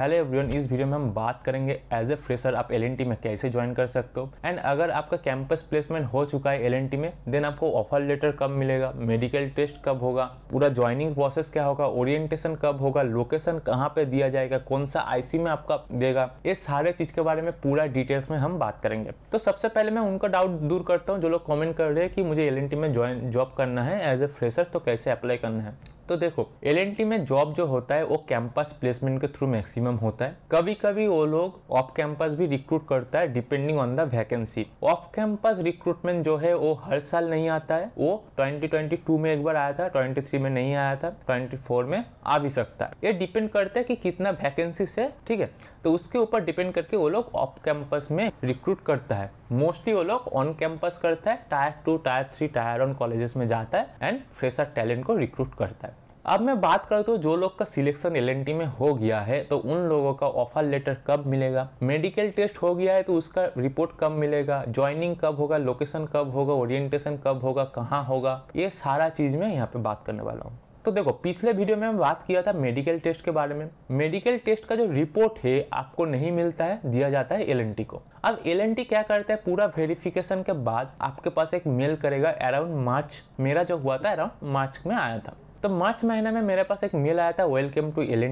hello everyone इस video में हम बात करेंगे एज ए फ्रेशर आप एल में कैसे ज्वाइन कर सकते हो एंड अगर आपका कैंपस प्लेसमेंट हो चुका है एल में देन आपको ऑफर लेटर कब मिलेगा मेडिकल टेस्ट कब होगा पूरा ज्वाइनिंग प्रोसेस क्या होगा ओरिएंटेशन कब होगा लोकेशन कहाँ पे दिया जाएगा कौन सा आई में आपका देगा ये सारे चीज के बारे में पूरा डिटेल्स में हम बात करेंगे तो सबसे पहले मैं उनका डाउट दूर करता हूँ जो लोग कॉमेंट कर रहे हैं कि मुझे एल में ज्वाइन जॉब करना है एज ए फ्रेशर तो कैसे अप्लाई करना है तो देखो एल में जॉब जो होता है वो कैंपस प्लेसमेंट के थ्रू मैक्सिमम होता है कभी कभी वो लोग ऑफ कैंपस भी रिक्रूट करता है depending on the vacancy of campus recruitment जो है वो हर साल नहीं आता है वो 2022 में एक बार आया था 23 में नहीं आया था 24 में आ भी सकता है ये डिपेंड करता है कि कितना वैकेंसी है ठीक है तो उसके ऊपर डिपेंड करके वो लोग ऑफ कैंपस में रिक्रूट करता है मोस्टली वो लोग ऑन कैंपस करता है tier two tier three tier one colleges में जाता है एंड फ्रेशर टैलेंट को रिक्रूट करता है अब मैं बात करूँ तो जो लोग का सिलेक्शन एल में हो गया है तो उन लोगों का ऑफर लेटर कब मिलेगा मेडिकल टेस्ट हो गया है तो उसका रिपोर्ट कब मिलेगा ज्वाइनिंग कब होगा लोकेशन कब होगा ओरिएंटेशन कब होगा कहाँ होगा ये सारा चीज़ मैं यहाँ पे बात करने वाला हूँ तो देखो पिछले वीडियो में हम बात किया था मेडिकल टेस्ट के बारे में मेडिकल टेस्ट का जो रिपोर्ट है आपको नहीं मिलता है दिया जाता है एल को अब एल क्या करता है पूरा वेरिफिकेशन के बाद आपके पास एक मेल करेगा अराउंड मार्च मेरा जो हुआ था अराउंड मार्च में आया था तो मार्च महीने में मेरे पास एक मेल आया था वेलकम टू एल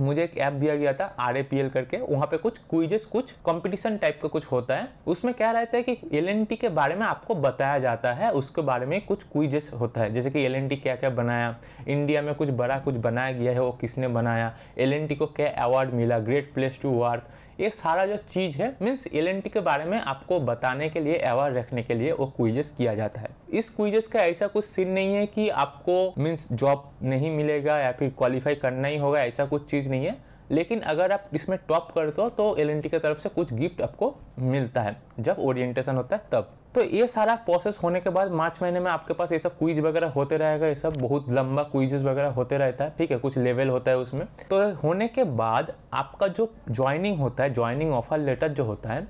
मुझे एक ऐप दिया गया था आर करके वहाँ पे कुछ क्विजेस कुछ कंपटीशन टाइप का कुछ होता है उसमें क्या रहता है कि एल के बारे में आपको बताया जाता है उसके बारे में कुछ क्विजेस होता है जैसे कि एल क्या क्या बनाया इंडिया में कुछ बड़ा कुछ बनाया गया है वो किसने बनाया एल को क्या अवार्ड मिला ग्रेट प्लेस टू वर्क ये सारा जो चीज़ है मीन्स एल के बारे में आपको बताने के लिए अवेयर रखने के लिए वो क्विजेस किया जाता है इस क्विजेस का ऐसा कुछ सीन नहीं है कि आपको मीन्स जॉब नहीं मिलेगा या फिर क्वालिफाई करना ही होगा ऐसा कुछ चीज़ नहीं है लेकिन अगर आप इसमें टॉप करते हो तो एल की तरफ से कुछ गिफ्ट आपको मिलता है जब ओरिएंटेशन होता है तब तो ये सारा प्रोसेस होने के बाद मार्च महीने में आपके पास ये सब क्विज वगैरह होते रहेगा ये सब बहुत लंबा क्विजेस वगैरह होते रहता है ठीक है कुछ लेवल होता है उसमें तो होने के बाद आपका जो ज्वाइनिंग होता है ज्वाइनिंग ऑफर लेटर जो होता है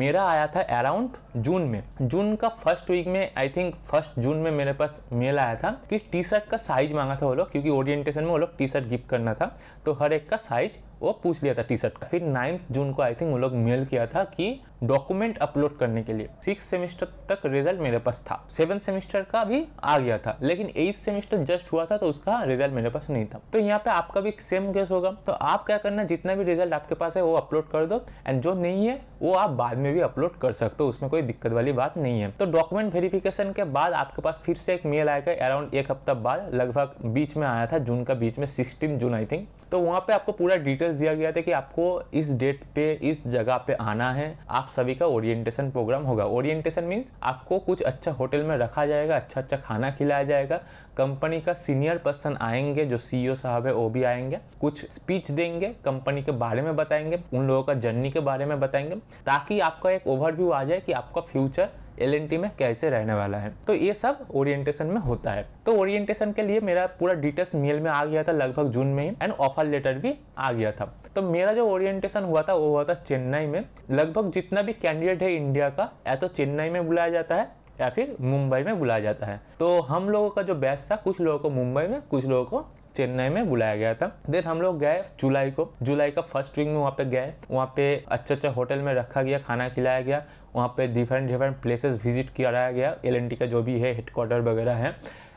मेरा आया था अराउंड जून में जून का फर्स्ट वीक में आई थिंक फर्स्ट जून में मेरे पास मेल आया था कि टी शर्ट का साइज मांगा था वो लोग क्योंकि ओरिएंटेशन में वो लोग टी शर्ट गिफ्ट करना था तो हर एक का साइज वो पूछ लिया था टी शर्ट का फिर नाइन्थ जून को आई थिंक वो लोग मेल किया था कि डॉक्यूमेंट अपलोड करने के लिए सिक्स सेमेस्टर तक रिजल्ट मेरे पास था सेवन सेमेस्टर का भी आ गया था लेकिन एथ सेमेस्टर जस्ट हुआ था तो उसका रिजल्ट मेरे पास नहीं था तो यहाँ पे आपका भी सेम केस होगा तो आप क्या करना जितना भी रिजल्ट आपके पास है वो अपलोड कर दो एंड जो नहीं है वो आप बाद में भी अपलोड कर सकते हो उसमें कोई दिक्कत वाली बात नहीं है तो डॉक्यूमेंट वेरिफिकेशन के बाद आपके पास फिर से एक मेल आएगा अराउंड एक हफ्ता बाद लगभग बीच में आया था जून का बीच में सिक्सटीन जून आई थिंक तो वहाँ पे आपको पूरा डिटेल एड्रेस दिया गया था कि आपको इस डेट पे इस जगह पे आना है आप सभी का ओरिएंटेशन प्रोग्राम होगा ओरिएंटेशन मीन्स आपको कुछ अच्छा होटल में रखा जाएगा अच्छा अच्छा खाना खिलाया जाएगा कंपनी का सीनियर पर्सन आएंगे जो सीईओ e साहब है वो भी आएंगे कुछ स्पीच देंगे कंपनी के बारे में बताएंगे उन लोगों का जर्नी के बारे में बताएंगे ताकि आपका एक ओवरव्यू आ जाए कि आपका फ्यूचर एल में कैसे रहने वाला है तो ये सब ओरिएंटेशन में होता है तो ओरिएंटेशन के लिए मेरा पूरा डिटेल्स मेल में आ गया था लगभग जून में ही एंड ऑफर लेटर भी आ गया था तो मेरा जो ओरिएंटेशन हुआ था वो हुआ था चेन्नई में लगभग जितना भी कैंडिडेट है इंडिया का या तो चेन्नई में बुलाया जाता है या फिर मुंबई में बुलाया जाता है तो हम लोगों का जो बैच था कुछ लोगों को मुंबई में कुछ लोगों को चेन्नई में बुलाया गया था देन हम लोग गए जुलाई को जुलाई का फर्स्ट वीक में वहाँ पे गए वहाँ पे अच्छे अच्छे होटल में रखा गया खाना खिलाया गया वहाँ पे डिफरेंट डिफरेंट प्लेसेस विजिट कराया गया एल का जो भी है हेडक्वार्टर वगैरह है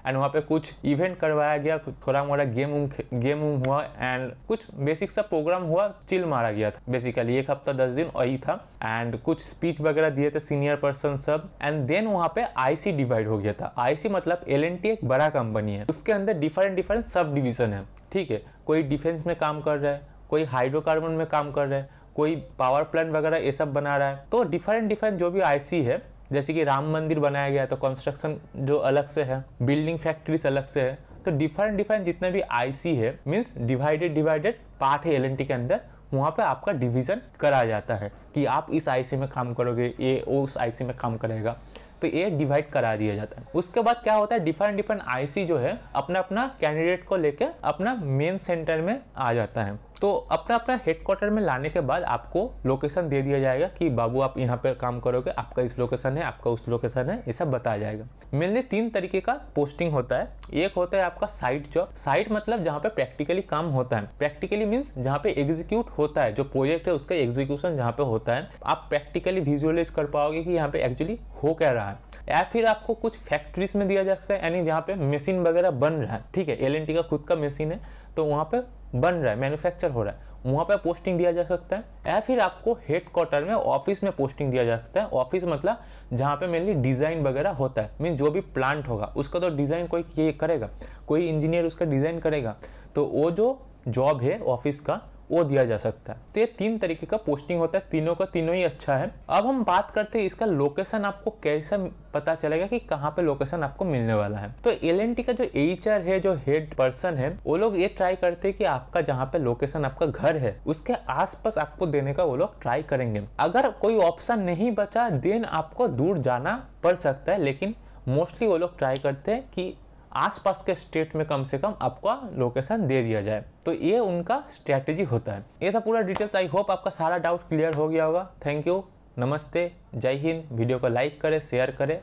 एंड वहाँ पे कुछ इवेंट करवाया गया कुछ थोड़ा मोड़ा गेम उम गेम उम हुआ एंड कुछ बेसिक सा प्रोग्राम हुआ चिल मारा गया था बेसिकली एक हफ्ता दस दिन वही था एंड कुछ स्पीच वगैरह दिए थे सीनियर पर्सन सब एंड देन वहाँ पे आईसी डिवाइड हो गया था आईसी मतलब एल एक बड़ा कंपनी है उसके अंदर डिफरेंट डिफरेंट सब डिविजन है ठीक है कोई डिफेंस में काम कर रहा है कोई हाइड्रोकार्बन में काम कर रहा है कोई पावर प्लांट वगैरह ये सब बना रहा है तो डिफरेंट डिफरेंट जो भी आईसी है जैसे कि राम मंदिर बनाया गया तो कंस्ट्रक्शन जो अलग से है बिल्डिंग फैक्ट्रीज अलग से है तो डिफरेंट डिफरेंट जितना भी आईसी है मीन्स डिवाइडेड डिवाइडेड पार्ट है एल के अंदर वहाँ पे आपका डिवीजन करा जाता है कि आप इस आईसी में काम करोगे ये उस आईसी में काम करेगा तो ये डिवाइड करा दिया जाता है उसके बाद क्या होता है डिफरेंट डिफरेंट आईसी जो है अपना अपना कैंडिडेट को लेकर अपना मेन सेंटर में आ जाता है तो अपना अपना हेडक्वार्टर में लाने के बाद आपको लोकेशन दे दिया जाएगा कि बाबू आप यहाँ पर काम करोगे आपका इस लोकेशन है आपका उस लोकेशन है ये सब बताया जाएगा मेनली तीन तरीके का पोस्टिंग होता है एक होता है आपका साइट जॉब साइट मतलब जहाँ पे प्रैक्टिकली काम होता है प्रैक्टिकली मीन्स जहाँ पे एग्जीक्यूट होता है जो प्रोजेक्ट है उसका एग्जीक्यूशन जहाँ पे होता है आप प्रैक्टिकली विजुअलाइज कर पाओगे कि यहाँ पे एक्चुअली हो क्या रहा है या फिर आपको कुछ फैक्ट्रीज में दिया जा सकता है यानी जहाँ पे मशीन वगैरह बन रहा है ठीक है एल का खुद का मशीन है तो वहाँ पे बन रहा है मैन्युफैक्चर हो रहा है वहाँ पर पोस्टिंग दिया जा सकता है या फिर आपको हेड क्वार्टर में ऑफिस में पोस्टिंग दिया जा सकता है ऑफिस मतलब जहाँ पे मेनली डिज़ाइन वगैरह होता है मीन जो भी प्लांट होगा उसका तो डिज़ाइन कोई करेगा कोई इंजीनियर उसका डिज़ाइन करेगा तो वो जो जॉब है ऑफिस का वो दिया जा सकता है तो ये तीन तरीके का पोस्टिंग होता है तीनों का तीनों ही अच्छा है अब हम बात करते हैं इसका लोकेशन आपको कैसे पता चलेगा कि कहाँ पे लोकेशन आपको मिलने वाला है तो एल का जो एच है जो हेड पर्सन है वो लोग ये ट्राई करते हैं कि आपका जहाँ पे लोकेशन आपका घर है उसके आसपास आपको देने का वो लोग ट्राई करेंगे अगर कोई ऑप्शन नहीं बचा देन आपको दूर जाना पड़ सकता है लेकिन मोस्टली वो लोग ट्राई करते हैं कि आसपास के स्टेट में कम से कम आपका लोकेशन दे दिया जाए तो ये उनका स्ट्रैटेजी होता है ये था पूरा डिटेल्स आई होप आपका सारा डाउट क्लियर हो गया होगा थैंक यू नमस्ते जय हिंद वीडियो को लाइक करें शेयर करें